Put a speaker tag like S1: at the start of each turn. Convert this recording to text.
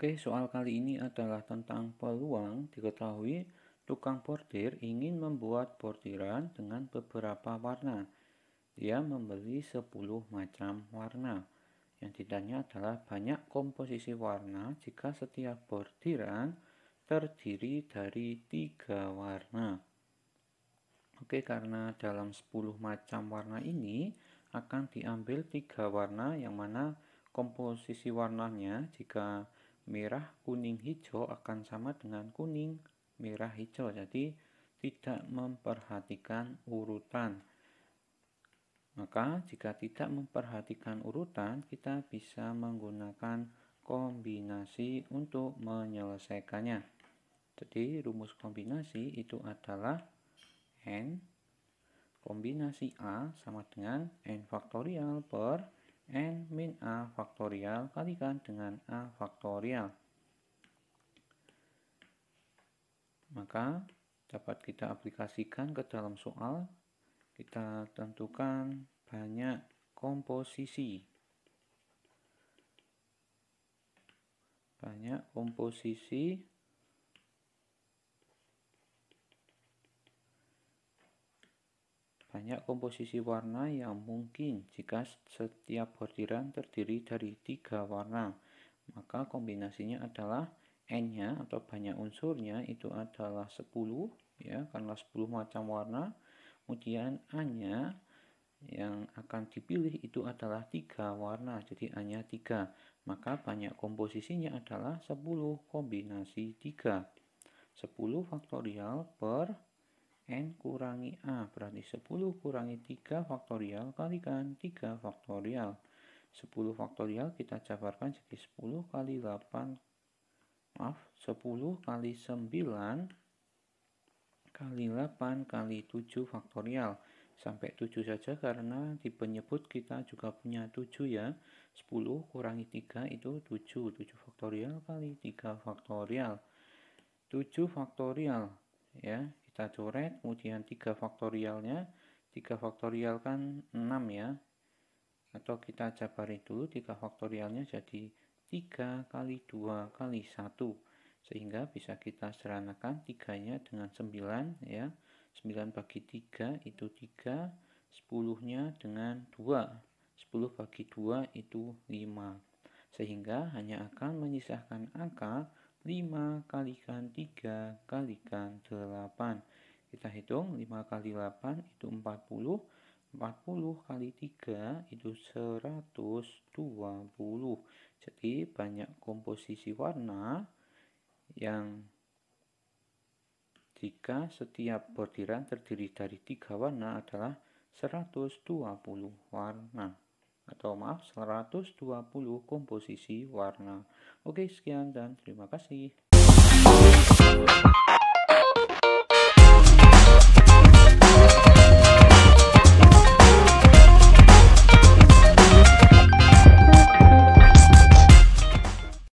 S1: Oke, soal kali ini adalah tentang peluang diketahui tukang portir ingin membuat portiran dengan beberapa warna. Dia membeli 10 macam warna. Yang ditanya adalah banyak komposisi warna jika setiap portiran terdiri dari tiga warna. Oke, karena dalam 10 macam warna ini akan diambil tiga warna yang mana komposisi warnanya jika merah, kuning, hijau akan sama dengan kuning, merah, hijau. Jadi tidak memperhatikan urutan. Maka jika tidak memperhatikan urutan, kita bisa menggunakan kombinasi untuk menyelesaikannya. Jadi rumus kombinasi itu adalah N kombinasi A sama dengan N faktorial per n min a faktorial kalikan dengan a faktorial. Maka dapat kita aplikasikan ke dalam soal. Kita tentukan banyak komposisi. Banyak komposisi Banyak komposisi warna yang mungkin jika setiap bordiran terdiri dari tiga warna, maka kombinasinya adalah n-nya atau banyak unsurnya itu adalah 10 ya karena 10 macam warna kemudian A-nya yang akan dipilih itu adalah tiga warna jadi hanya tiga maka banyak komposisinya adalah 10 kombinasi 3 10 faktorial per N kurangi A berarti 10 kurangi 3 faktorial kalikan 3 faktorial. 10 faktorial kita jabarkan jadi 10 kali 8 maaf 10 kali 9 kali 8 kali 7 faktorial sampai 7 saja karena di penyebut kita juga punya 7 ya 10 kurangi 3 itu 7 7 faktorial kali 3 faktorial 7 faktorial ya kita coret kemudian 3 faktorialnya 3 faktorial kan 6 ya atau kita jabari dulu 3 faktorialnya jadi 3 kali 2 kali 1 sehingga bisa kita seranakan 3 nya dengan 9 ya 9 bagi 3 itu 3 10 nya dengan 2 10 bagi 2 itu 5 sehingga hanya akan menyisahkan angka 5 kalikan 3 kalikan 8. Kita hitung 5 kali 8 itu 40. 40 kali 3 itu 120. Jadi banyak komposisi warna yang jika setiap bordiran terdiri dari tiga warna adalah 120 warna atau maaf 120 komposisi warna. Oke, sekian dan terima kasih.